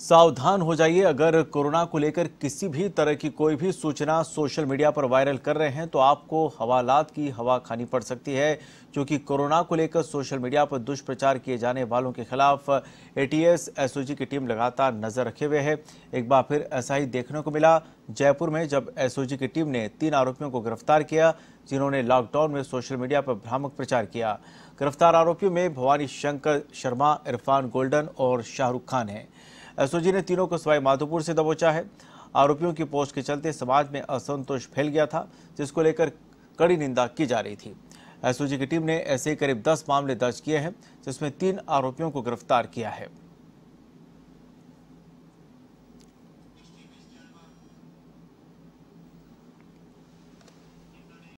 सावधान हो जाइए अगर कोरोना को लेकर किसी भी तरह की कोई भी सूचना सोशल मीडिया पर वायरल कर रहे हैं तो आपको हवालात की हवा खानी पड़ सकती है क्योंकि कोरोना को लेकर सोशल मीडिया पर दुष्प्रचार किए जाने वालों के खिलाफ एटीएस एसओजी की टीम लगातार नजर रखे हुए है एक बार फिर ऐसा ही देखने को मिला जयपुर में जब एसओजी की टीम ने तीन आरोपियों को गिरफ्तार किया जिन्होंने लॉकडाउन में सोशल मीडिया पर भ्रामक प्रचार किया गिरफ्तार आरोपियों में भवानी शंकर शर्मा इरफान गोल्डन और शाहरुख खान हैं एसओजी ने तीनों को सवाई माधोपुर से दबोचा है आरोपियों की पोस्ट के चलते समाज में असंतोष फैल गया था जिसको लेकर कड़ी निंदा की जा रही थी एसओजी की टीम ने ऐसे करीब दस मामले दर्ज किए हैं जिसमें तीन आरोपियों को गिरफ्तार किया है